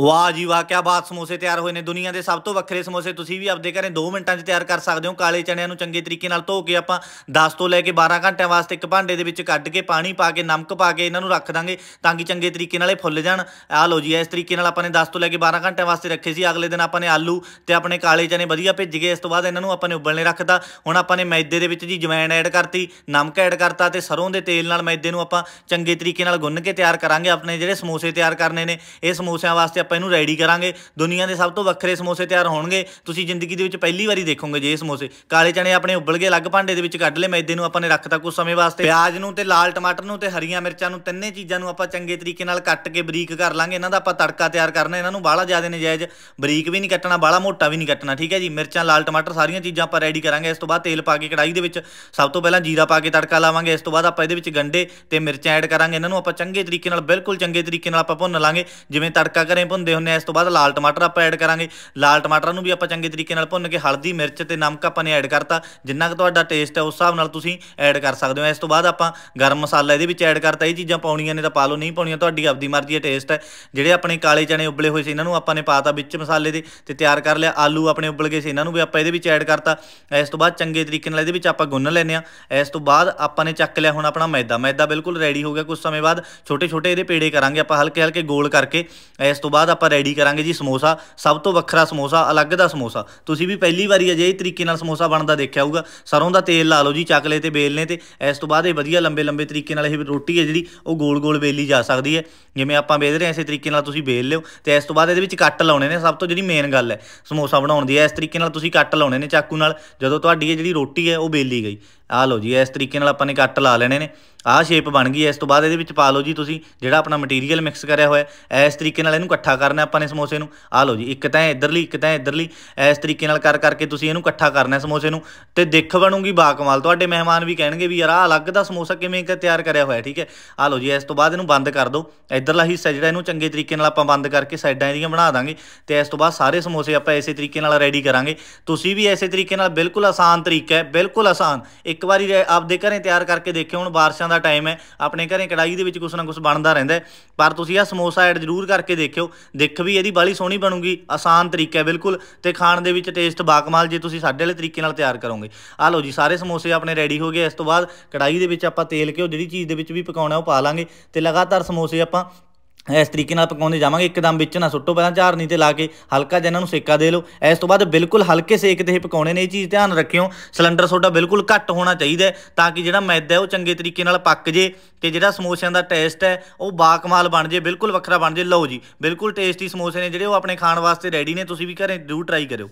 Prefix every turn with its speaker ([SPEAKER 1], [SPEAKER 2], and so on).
[SPEAKER 1] ਵਾਹ
[SPEAKER 2] ਜੀ ਵਾਹ ਕੀ ਬਾਤ ਸਮੋਸੇ ਤਿਆਰ ਹੋਏ ਨੇ ਦੁਨੀਆ ਦੇ ਸਭ ਤੋਂ ਵੱਖਰੇ ਸਮੋਸੇ ਤੁਸੀਂ ਵੀ ਆਪਦੇ ਘਰੇ 2 ਮਿੰਟਾਂ 'ਚ ਤਿਆਰ ਕਰ ਸਕਦੇ ਹੋ ਕਾਲੇ ਚਣਿਆਂ ਨੂੰ ਚੰਗੇ ਤਰੀਕੇ ਨਾਲ ਧੋ ਕੇ ਆਪਾਂ 10 ਤੋਂ ਲੈ ਕੇ 12 ਘੰਟਿਆਂ ਵਾਸਤੇ ਇੱਕ ਭਾਂਡੇ ਦੇ ਵਿੱਚ ਕੱਢ ਕੇ ਪਾਣੀ ਪਾ ਕੇ ਨਮਕ ਪਾ ਕੇ ਇਹਨਾਂ ਨੂੰ ਰੱਖ ਦਾਂਗੇ ਤਾਂ ਕਿ ਚੰਗੇ ਤਰੀਕੇ ਨਾਲ ਇਹ ਫੁੱਲ ਜਾਣ ਆਹ ਲਓ ਜੀ ਇਸ ਤਰੀਕੇ ਨਾਲ ਆਪਾਂ ਨੇ 10 ਤੋਂ ਲੈ ਕੇ 12 ਘੰਟਿਆਂ ਵਾਸਤੇ ਰੱਖੇ ਸੀ ਅਗਲੇ ਦਿਨ ਆਪਾਂ ਨੇ ਆਲੂ ਤੇ ਆਪਣੇ ਕਾਲੇ ਚਣੇ ਵਧੀਆ ਭਿੱਜ ਗਏ ਇਸ ਤੋਂ ਬਾਅਦ ਇਹਨਾਂ ਨੂੰ ਆਪਾਂ ਨੇ ਉਬਲਣੇ ਰੱਖਤਾ ਹੁਣ ਆਪਾਂ ਨੇ ਮੈਦੇ ਦੇ ਵਿੱਚ ਜੀ ਜਵੈਣ ਐਡ ਕਰਤੀ ਨਮਕ ਐਡ ਕਰਤਾ ਤੇ ਸਰੋਂ ਦੇ ਤੇਲ ਨਾਲ ਮੈਦੇ ਨੂੰ ਆਪਾਂ ਚੰਗੇ ਤਰੀਕੇ ਨਾਲ ਗੁੰਨ ਕੇ ਤਿਆਰ ਕਰਾਂਗੇ ਆਪਣੇ ਜਿਹੜੇ ਸਮੋਸੇ ਤਿਆਰ ਕਰਨੇ ਨੇ ਇਹ ਸਮੋਸਿਆਂ ਵਾਸਤੇ ਆਪਾਂ ਇਹਨੂੰ ਰੈਡੀ ਕਰਾਂਗੇ ਦੁਨੀਆ ਦੇ ਸਭ ਤੋਂ ਵੱਖਰੇ ਸਮੋਸੇ ਤਿਆਰ ਹੋਣਗੇ ਤੁਸੀਂ ਜ਼ਿੰਦਗੀ ਦੇ ਵਿੱਚ ਪਹਿਲੀ ਵਾਰੀ ਦੇਖੋਗੇ ਜੇ ਇਹ ਸਮੋਸੇ ਕਾਲੇ ਚਣੇ ਆਪਣੇ ਉਬਲ ਗਏ ਅਲੱਗ ਭਾਂਡੇ ਦੇ ਵਿੱਚ ਕੱਢ ਲੈ ਮੈਦੇ ਨੂੰ ਆਪਾਂ ਨੇ ਰੱਖਤਾ ਕੁਝ ਸਮੇਂ ਵਾਸਤੇ ਪਿਆਜ਼ ਨੂੰ ਤੇ ਲਾਲ ਟਮਾਟਰ ਨੂੰ ਤੇ ਹਰੀਆਂ ਮਿਰਚਾਂ ਨੂੰ ਤਿੰਨੇ ਚੀਜ਼ਾਂ ਨੂੰ ਆਪਾਂ ਚੰਗੇ ਤਰੀਕੇ ਨਾਲ ਕੱਟ ਕੇ ਬਰੀਕ ਕਰ ਲਾਂਗੇ ਇਹਨਾਂ ਦਾ ਆਪਾਂ ਤੜਕਾ ਤਿਆਰ ਕਰਨਾ ਇਹਨਾਂ ਨੂੰ ਬਾਹਲਾ ਜ਼ਿਆਦਾ ਨਜਾਇਜ਼ ਬਰੀਕ ਵੀ ਨਹੀਂ ਕੱਟਣਾ ਬਾਹਲਾ ਮੋਟਾ ਵੀ ਨਹੀਂ ਕੱਟਣਾ ਠੀਕ ਹੈ ਜੀ ਮਿਰਚਾਂ ਲਾਲ ਟਮਾਟਰ ਸਾਰੀਆਂ ਚੀਜ਼ਾਂ ਆਪਾਂ ਰੈਡੀ ਕਰਾਂਗੇ ਇਸ ਤੋਂ ਬਾਅਦ ਤੇਲ ਪਾ ਕੇ ਕੜਾਈ ਦੇ ਵਿੱਚ ਸਭ ਤੋਂ ਪਹਿਲਾਂ ਜੀਰਾ ਪਾ ਕੇ ਤੜਕਾ ਲਾਵਾਂਗੇ ਇਸ ਤੋਂ ਬਾਅਦ ਆਪਾਂ ਇਹਦੇ ਵਿੱਚ ਗੰਡੇ ਤੇ ਮਿਰਚਾਂ ਐਡ ਕਰਾਂਗੇ ਇਹਨਾਂ ਨੂੰ ਆਪਾਂ ਚੰਗੇ ਤਰੀਕੇ ਨਾਲ ਬਿਲਕੁਲ ਚੰਗੇ ਤਰੀਕੇ ਨਾਲ ਆਪਾਂ ਭੁੰਨ ਲਾਂਗੇ ਜਿਵੇਂ ਤੜਕਾ ਕਰੇ ਭੁੰਦੇ ਹੁੰਨੇ ਆ ਇਸ ਤੋਂ ਬਾਅਦ ਲਾਲ ਟਮਾਟਰ ਆਪਾਂ ਐਡ ਕਰਾਂਗੇ ਲਾਲ ਟਮਾਟਰਾਂ ਨੂੰ ਵੀ ਆਪਾਂ ਚੰਗੇ ਤਰੀਕੇ ਨਾਲ ਭੁੰਨ ਕੇ ਹਲਦੀ ਮਿਰਚ ਤੇ ਨਮਕ ਆਪਾਂ ਨੇ ਐਡ ਕਰਤਾ ਜਿੰਨਾ ਕਿ ਤੁਹਾਡਾ ਟੇਸਟ ਹੈ ਉਸ ਹਿਸਾਬ ਨਾਲ ਤੁਸੀਂ ਐਡ ਕਰ ਸਕਦੇ ਹੋ ਇਸ ਤੋਂ ਬਾਅਦ ਆਪਾਂ ਗਰਮ ਮਸਾਲਾ ਇਹਦੇ ਵਿੱਚ ਐਡ ਕਰਤਾ ਇਹ ਚੀਜ਼ਾਂ ਪਾਉਣੀਆਂ ਨੇ ਤਾਂ ਪਾ ਲਓ ਨਹੀਂ ਪਾਉਣੀਆਂ ਤੁਹਾਡੀ ਆਪਦੀ ਮਰਜ਼ੀ ਹੈ ਟੇਸਟ ਹੈ ਜਿਹੜੇ ਆਪਣੇ ਕਾਲੇ ਚਣੇ ਉਬਲੇ ਹੋਏ ਸੀ ਇਹਨਾਂ ਨੂੰ ਆਪਾਂ ਨੇ ਪਾਤਾ ਵਿੱਚ ਮਸਾਲੇ ਦੇ ਤੇ ਤਿਆਰ ਕਰ ਲਿਆ ਆਲੂ ਆਪਣੇ ਉਬਲ ਗਏ ਸੀ ਇਹਨਾਂ ਨੂੰ ਵੀ ਆਪਾਂ ਇਹਦੇ ਵਿੱਚ ਐਡ ਕਰਤਾ ਇਸ ਤੋਂ ਬਾਅਦ ਚੰਗੇ ਤਰੀਕੇ ਨਾਲ ਇਹਦੇ ਵਿੱਚ ਆਪਾਂ ਗੁੰਨ ਲੈਨੇ ਆ ਇਸ ਤੋਂ ਬਾਅਦ ਆਪਾਂ ਨੇ ਚੱਕ ਲਿਆ ਹੁਣ ਆਪਣਾ ਮੈਦਾ ਮੈਦਾ ਬਿਲਕੁਲ ਰੈਡੀ ਹੋ ਗਿਆ ਕੁਝ ਸਮੇਂ ਬਾਅਦ ਛੋਟੇ ਛੋਟੇ ਇਹਦੇ ਪੇੜੇ ਕਰਾਂਗੇ ਆਪਾਂ ਹਲਕੇ ਹਲਕੇ ਗੋਲ ਕਰਕੇ ਇਸ ਤੋਂ ਬਾਅਦ ਬਾਅਦ ਆਪਾਂ ਰੈਡੀ ਕਰਾਂਗੇ ਜੀ ਸਮੋਸਾ ਸਭ ਤੋਂ ਵੱਖਰਾ ਸਮੋਸਾ ਅਲੱਗ ਦਾ ਸਮੋਸਾ ਤੁਸੀਂ ਵੀ ਪਹਿਲੀ ਵਾਰੀ ਅਜੇ ਤਰੀਕੇ ਨਾਲ ਸਮੋਸਾ ਬਣਦਾ ਦੇਖਿਆ ਹੋਊਗਾ ਸਰੋਂ ਦਾ ਤੇਲ ਲਾ ਲਓ ਜੀ ਚੱਕਲੇ ਤੇ ਬੇਲ ਤੇ ਇਸ ਤੋਂ ਬਾਅਦ ਇਹ ਵਧੀਆ ਲੰਬੇ ਲੰਬੇ ਤਰੀਕੇ ਨਾਲ ਇਹ ਰੋਟੀ ਹੈ ਜਿਹੜੀ ਉਹ ਗੋਲ-ਗੋਲ ਬੇਲੀ ਜਾ ਸਕਦੀ ਹੈ ਜਿਵੇਂ ਆਪਾਂ ਬੇਲ ਰਹੇ ਹਾਂ ਇਸੇ ਤਰੀਕੇ ਨਾਲ ਤੁਸੀਂ ਬੇਲ ਲਿਓ ਤੇ ਇਸ ਤੋਂ ਬਾਅਦ ਇਹਦੇ ਵਿੱਚ ਕੱਟ ਲਾਉਣੇ ਨੇ ਸਭ ਤੋਂ ਜਿਹੜੀ ਮੇਨ ਗੱਲ ਹੈ ਸਮੋਸਾ ਬਣਾਉਣ ਦੀ ਇਸ ਤਰੀਕੇ ਨਾਲ ਤੁਸੀਂ ਕੱਟ ਲਾਉਣੇ ਨੇ ਚਾਕੂ ਨਾਲ ਜਦੋਂ ਤੁਹਾਡੀ ਇਹ ਜਿਹੜੀ ਰੋਟੀ ਹੈ ਉਹ ਬੇਲੀ ਗਈ ਆ ਲਓ ਜੀ ਇਸ ਤਰੀਕੇ ਨਾਲ ਆਪਾਂ ਨੇ ਕੱਟ ਲਾ ਲੈਣੇ ਨੇ ਆਹ ਸ਼ੇਪ ਬਣ ਗਈ ਇਸ ਤੋਂ ਬਾਅਦ ਇਹਦੇ ਵਿੱਚ ਪਾ ਲਓ ਜੀ ਤੁਸੀਂ ਜਿਹੜਾ ਆਪਣਾ ਮਟੀਰੀਅਲ ਮਿਕਸ ਕਰਿਆ ਹੋਇਆ ਇਸ ਤਰੀਕੇ ਨਾਲ ਇਹਨੂੰ ਇਕੱਠਾ ਕਰਨਾ ਆਪਾਂ ਨੇ ਸਮੋਸੇ ਨੂੰ ਆਹ ਲਓ ਜੀ ਇੱਕ ਤਾਂ ਇਧਰਲੀ ਇੱਕ ਤਾਂ ਇਧਰਲੀ ਇਸ ਤਰੀਕੇ ਨਾਲ ਕਰ ਕਰਕੇ ਤੁਸੀਂ ਇਹਨੂੰ ਇਕੱਠਾ ਕਰਨਾ ਸਮੋਸੇ ਨੂੰ ਤੇ ਦੇਖ ਬਣੂਗੀ ਕਮਾਲ ਤੁਹਾਡੇ ਮਹਿਮਾਨ ਵੀ ਕਹਿਣਗੇ ਵੀ ਯਾਰ ਆਹ ਅਲੱਗ ਦਾ ਸਮੋਸਾ ਕਿਵੇਂ ਤਿਆਰ ਕਰਿਆ ਹੋਇਆ ਠੀਕ ਹੈ ਆਹ ਲਓ ਜੀ ਇਸ ਤੋਂ ਬਾਅਦ ਇਹਨੂੰ ਬੰਦ ਕਰ ਦਿਓ ਇਧਰਲਾ ਹਿੱਸਾ ਜਿਹੜਾ ਇਹਨੂੰ ਚੰਗੇ ਤਰੀਕੇ ਨਾਲ ਆਪਾਂ ਬੰਦ ਕਰਕੇ ਸਾਈਡਾਂ ਇਹਦੀਆਂ ਬਣਾ ਦਾਂਗੇ ਤੇ ਇਸ ਤੋਂ ਬਾਅਦ ਸਾਰੇ ਸਮੋਸੇ ਆਪਾਂ ਇਸੇ ਤਰੀਕੇ ਨਾਲ ਰੈਡੀ ਕਰਾਂਗੇ ਤੁਸੀਂ ਵੀ ਇਸੇ ਤਰੀਕੇ ਨਾਲ ਬਿਲਕੁਲ ਆਸਾਨ ਤਰੀਕਾ ਹੈ ਬਿਲਕੁਲ ਆਸਾਨ ਇੱਕ ਇੱਕ ਵਾਰੀ ਆਪਦੇ ਘਰੇ ਤਿਆਰ ਕਰਕੇ ਦੇਖਿਓ ਹੁਣ ਬਾਰਿਸ਼ਾਂ ਦਾ ਟਾਈਮ ਹੈ ਆਪਣੇ ਘਰੇ ਕੜਾਈ ਦੇ ਵਿੱਚ ਕੁਛ ਨਾ ਕੁਛ ਬਣਦਾ ਰਹਿੰਦਾ ਪਰ ਤੁਸੀਂ ਆ ਸਮੋਸਾ ਐਡ ਜ਼ਰੂਰ ਕਰਕੇ ਦੇਖਿਓ ਦਿੱਖ ਵੀ ਇਹਦੀ ਬਾਲੀ ਸੋਹਣੀ ਬਣੂਗੀ ਆਸਾਨ ਤਰੀਕਾ ਹੈ ਬਿਲਕੁਲ ਤੇ ਖਾਣ ਦੇ ਵਿੱਚ ਟੇਸਟ ਬਾਕਮਾਲ ਜੇ ਤੁਸੀਂ ਸਾਡੇ ਵਾਲੇ ਤਰੀਕੇ ਨਾਲ ਤਿਆਰ ਕਰੋਗੇ ਆ ਲਓ ਜੀ ਸਾਰੇ ਸਮੋਸੇ ਆਪਣੇ ਰੈਡੀ ਹੋ ਗਏ ਇਸ ਤੋਂ ਬਾਅਦ ਕੜਾਈ ਦੇ ਵਿੱਚ ਆਪਾਂ ਤੇਲ ਘਿਓ ਜਿਹੜੀ ਚੀਜ਼ ਦੇ ਵਿੱਚ ਵੀ ਪਕਾਉਣਾ ਉਹ ਪਾ ਲਾਂਗੇ ਤੇ ਲਗਾਤਾਰ ਸਮੋਸੇ ਆਪਾਂ ਇਸ ਤਰੀਕੇ ਨਾਲ ਪਕਾਉਂਦੇ ਜਾਵਾਂਗੇ ਇੱਕਦਮ ਵਿੱਚ ਨਾ ਸੁੱਟੋ ਪਹਿਲਾਂ ਝਾਰਨੀ ਤੇ ਲਾ ਕੇ ਹਲਕਾ ਜਿਹਾ ਇਹਨਾਂ ਨੂੰ ਸੇਕਾ ਦੇ ਲਓ ਇਸ ਤੋਂ ਬਾਅਦ ਬਿਲਕੁਲ ਹਲਕੇ ਸੇਕ ਤੇ ਹੀ ਪਕਾਉਣੇ ਨੇ ਇਹ ਚੀਜ਼ ਧਿਆਨ ਰੱਖਿਓ ਸਿਲੰਡਰ ਤੁਹਾਡਾ ਬਿਲਕੁਲ ਘੱਟ ਹੋਣਾ ਚਾਹੀਦਾ ਹੈ ਤਾਂ ਕਿ ਜਿਹੜਾ ਮੈਦਾ ਹੈ ਉਹ ਚੰਗੇ ਤਰੀਕੇ ਨਾਲ ਪੱਕ ਜੇ ਤੇ ਜਿਹੜਾ ਸਮੋਸਿਆਂ ਦਾ ਟੇਸਟ ਹੈ ਉਹ ਬਾਕਮਾਲ ਬਣ ਜੇ ਬਿਲਕੁਲ ਵੱਖਰਾ ਬਣ ਜੇ ਲਓ ਜੀ ਬਿਲਕੁਲ ਟੇਸਟੀ ਸਮੋਸੇ ਨੇ ਜਿਹੜੇ ਉਹ ਆਪਣੇ ਖਾਣ ਵਾਸਤੇ ਰੈਡੀ ਨੇ ਤੁਸੀਂ ਵੀ ਘਰੇ ਜ਼ਰੂਰ ਟਰਾਈ ਕਰਿਓ